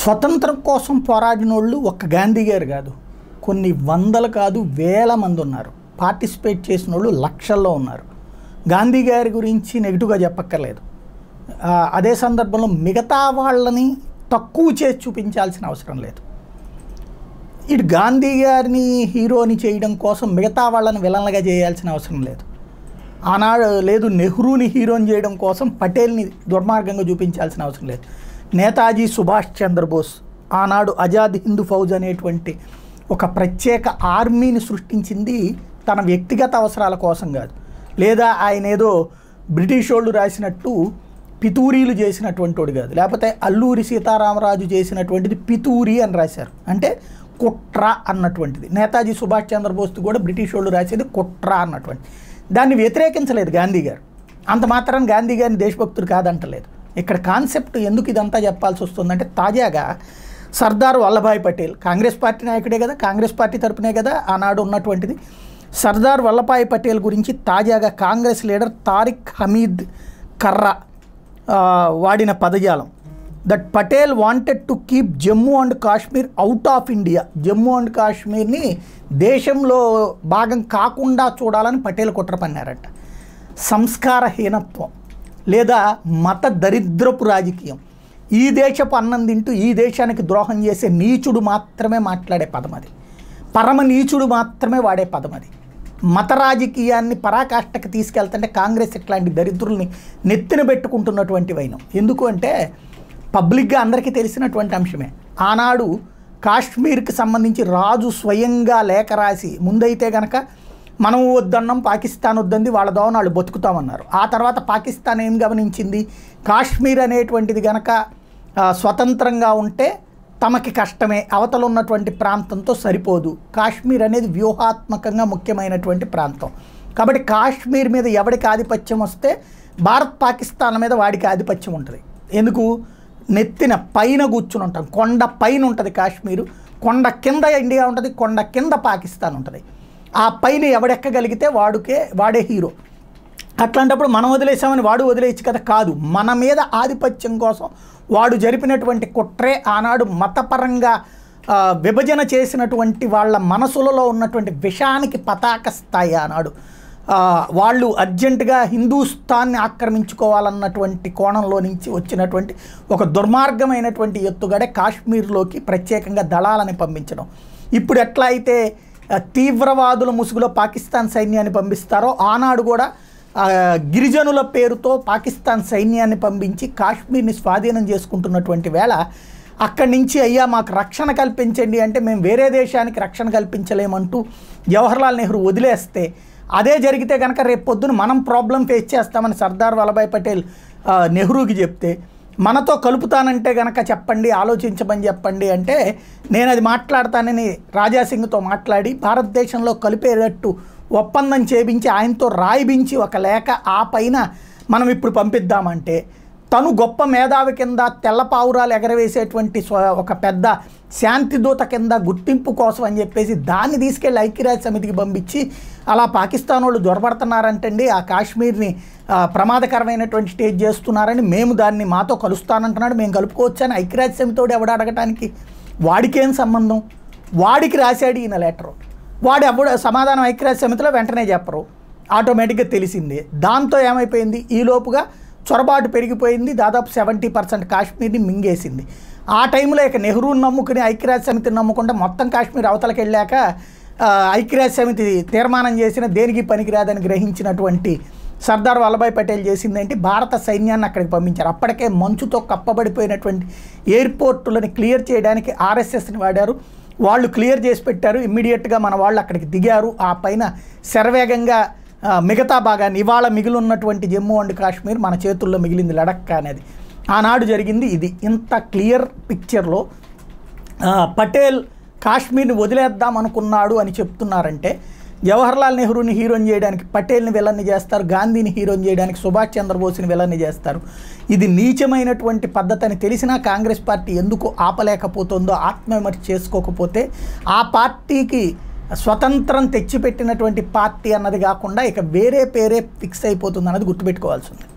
స్వతంత్రం కోసం పోరాడిన వాళ్ళు ఒక్క గాంధీ గారు కాదు కొన్ని వందలు కాదు వేల మంది ఉన్నారు పార్టిసిపేట్ చేసిన వాళ్ళు లక్షల్లో ఉన్నారు గాంధీ గారి గురించి నెగిటివ్గా చెప్పక్కర్లేదు అదే సందర్భంలో మిగతా వాళ్ళని తక్కువ చేసి చూపించాల్సిన అవసరం లేదు ఇటు గాంధీ గారిని హీరోని చేయడం కోసం మిగతా వాళ్ళని విలన్లుగా చేయాల్సిన అవసరం లేదు ఆనాడు లేదు నెహ్రూని హీరోని చేయడం కోసం పటేల్ని దుర్మార్గంగా చూపించాల్సిన అవసరం లేదు నేతాజీ సుభాష్ చంద్రబోస్ ఆనాడు అజాద్ హిందూ ఫౌజ్ అనేటువంటి ఒక ప్రత్యేక ఆర్మీని సృష్టించింది తన వ్యక్తిగత అవసరాల కోసం కాదు లేదా ఆయన ఏదో బ్రిటిష్ వాళ్ళు రాసినట్టు పితూరీలు చేసినటువంటి వాడు కాదు లేకపోతే అల్లూరి సీతారామరాజు చేసినటువంటిది పితూరి అని రాశారు అంటే కుట్ర అన్నటువంటిది నేతాజీ సుభాష్ చంద్రబోస్ కూడా బ్రిటిష్ వాళ్ళు రాసేది కుట్ర అన్నటువంటి దాన్ని వ్యతిరేకించలేదు గాంధీ గారు అంత మాత్రం గాంధీ గారిని దేశభక్తుడు కాదంటలేదు ఇక్కడ కాన్సెప్ట్ ఎందుకు ఇదంతా చెప్పాల్సి వస్తుందంటే తాజాగా సర్దార్ వల్లభాయ్ పటేల్ కాంగ్రెస్ పార్టీ నాయకుడే కదా కాంగ్రెస్ పార్టీ తరపునే కదా ఆనాడు ఉన్నటువంటిది సర్దార్ వల్లభాయ్ పటేల్ గురించి తాజాగా కాంగ్రెస్ లీడర్ తారిక్ హమీద్ కర్రా వాడిన పదజాలం that Patel wanted to keep Jammu and Kashmir out of India Jammu and కాశ్మీర్ని దేశంలో భాగం కాకుండా చూడాలని పటేల్ కుట్ర పన్నారట సంస్కారహీనత్వం లేదా మత దరిద్రపు రాజకీయం ఈ దేశపు అన్నం తింటూ ఈ దేశానికి ద్రోహం చేసే నీచుడు మాత్రమే మాట్లాడే పదం అది పరమ నీచుడు మాత్రమే వాడే పదం అది మత రాజకీయాన్ని పరాకాష్ఠకి తీసుకెళ్తుంటే కాంగ్రెస్ ఇట్లాంటి దరిద్రుల్ని నెత్తిన పెట్టుకుంటున్నటువంటి వైనం ఎందుకు అంటే పబ్లిక్గా అందరికీ తెలిసినటువంటి అంశమే ఆనాడు కాశ్మీర్కి సంబంధించి రాజు స్వయంగా లేఖ రాసి ముందైతే గనక మనం వద్దన్నాం పాకిస్తాన్ వద్దంది వాళ్ళ దోవన వాళ్ళు బతుకుతామన్నారు ఆ తర్వాత పాకిస్తాన్ ఏం గమనించింది కాశ్మీర్ అనేటువంటిది గనక స్వతంత్రంగా ఉంటే తమకి కష్టమే అవతల ఉన్నటువంటి ప్రాంతంతో సరిపోదు కాశ్మీర్ అనేది వ్యూహాత్మకంగా ముఖ్యమైనటువంటి ప్రాంతం కాబట్టి కాశ్మీర్ మీద ఎవడికి ఆధిపత్యం వస్తే భారత్ పాకిస్తాన్ మీద వాడికి ఆధిపత్యం ఉంటుంది ఎందుకు నెత్తిన పైన కూర్చుని ఉంటాం కొండ పైన ఉంటుంది కాశ్మీరు కొండ కింద ఇండియా ఉంటుంది కొండ కింద పాకిస్తాన్ ఉంటుంది ఆ పైన ఎవడెక్కగలిగితే వాడుకే వాడే హీరో అట్లాంటప్పుడు మనం వదిలేసామని వాడు వదిలేయచ్చు కదా కాదు మన మీద ఆధిపత్యం కోసం వాడు జరిపినటువంటి కుట్రే ఆనాడు మతపరంగా విభజన చేసినటువంటి వాళ్ళ మనసులలో ఉన్నటువంటి విషానికి పతాక స్థాయి ఆనాడు వాళ్ళు అర్జెంటుగా హిందూస్థాన్ని ఆక్రమించుకోవాలన్నటువంటి కోణంలో నుంచి వచ్చినటువంటి ఒక దుర్మార్గమైనటువంటి ఎత్తుగడే కాశ్మీర్లోకి ప్రత్యేకంగా దళాలని పంపించడం ఇప్పుడు ఎట్లా అయితే తీవ్రవాదుల ముసుగులో పాకిస్తాన్ సైన్యాన్ని పంపిస్తారో ఆనాడు కూడా గిరిజనుల పేరుతో పాకిస్తాన్ సైన్యాన్ని పంపించి కాశ్మీర్ని స్వాధీనం చేసుకుంటున్నటువంటి వేళ అక్కడి నుంచి అయ్యా మాకు రక్షణ కల్పించండి అంటే మేము వేరే దేశానికి రక్షణ కల్పించలేమంటూ జవహర్లాల్ నెహ్రూ వదిలేస్తే అదే జరిగితే కనుక రేపు పొద్దున మనం ప్రాబ్లం ఫేస్ చేస్తామని సర్దార్ వల్లభాయ్ పటేల్ నెహ్రూకి చెప్తే మనతో కలుపుతానంటే గనక చెప్పండి ఆలోచించమని చెప్పండి అంటే నేను అది మాట్లాడతానని రాజాసింగ్తో మాట్లాడి భారతదేశంలో కలిపేటట్టు ఒప్పందం చేపించి ఆయనతో రాయిపించి ఒక లేఖ ఆ పైన మనం ఇప్పుడు పంపిద్దామంటే తను గొప్ప మేధావి కింద తెల్ల పావురాలు ఎగరవేసేటువంటి ఒక పెద్ద శాంతిదూత కింద గుర్తింపు కోసం అని చెప్పేసి దాన్ని తీసుకెళ్ళి ఐక్యరాజ్య సమితికి పంపించి అలా పాకిస్తాన్ వాళ్ళు దొరబడుతున్నారంటండి ఆ కాశ్మీర్ని ప్రమాదకరమైనటువంటి స్టేజ్ చేస్తున్నారని మేము దాన్ని మాతో కలుస్తానంటున్నాడు మేము కలుపుకోవచ్చని ఐక్యరాజ్య సమితితోడు ఎవడ అడగటానికి వాడికేం సంబంధం వాడికి రాశాడు ఈయన లెటరు వాడు ఎవడ సమాధానం ఐక్యరాజ్య సమితిలో వెంటనే చెప్పరు ఆటోమేటిక్గా తెలిసింది దాంతో ఏమైపోయింది ఈలోపుగా చొరబాటు పెరిగిపోయింది దాదాపు సెవెంటీ పర్సెంట్ కాశ్మీర్ని మింగేసింది ఆ టైంలో ఇక నెహ్రూని నమ్ముకుని ఐక్యరాజ్య సమితిని నమ్ముకుంటే మొత్తం కాశ్మీర్ అవతలకి వెళ్ళాక ఐక్యరాజ్య సమితి తీర్మానం చేసిన దేనికి పనికిరాదని గ్రహించినటువంటి సర్దార్ వల్లభాయ్ పటేల్ చేసిందేంటి భారత సైన్యాన్ని అక్కడికి పంపించారు అప్పటికే మంచుతో కప్పబడిపోయినటువంటి ఎయిర్పోర్టులను క్లియర్ చేయడానికి ఆర్ఎస్ఎస్ని వాడారు వాళ్ళు క్లియర్ చేసి పెట్టారు ఇమ్మీడియట్గా మన వాళ్ళు అక్కడికి దిగారు ఆ పైన శరవేగంగా మిగతా భాగాన్ని ఇవాళ ఉన్నటువంటి జమ్మూ అండ్ కాశ్మీర్ మన చేతుల్లో మిగిలింది లడక్ అనేది ఆనాడు జరిగింది ఇది ఇంత క్లియర్ పిక్చర్లో పటేల్ కాశ్మీర్ని వదిలేద్దాం అనుకున్నాడు అని చెప్తున్నారంటే జవహర్లాల్ నెహ్రూని హీరోన్ చేయడానికి పటేల్ని వెళ్ళని చేస్తారు గాంధీని హీరోన్ చేయడానికి సుభాష్ చంద్రబోస్ని వెళ్ళని చేస్తారు ఇది నీచమైనటువంటి పద్ధతి అని తెలిసినా కాంగ్రెస్ పార్టీ ఎందుకు ఆపలేకపోతుందో ఆత్మవిమర్శ చేసుకోకపోతే ఆ పార్టీకి స్వతంత్రం తెచ్చిపెట్టినటువంటి పార్టీ అన్నది కాకుండా ఇక వేరే పేరే ఫిక్స్ అయిపోతుంది అన్నది ఉంది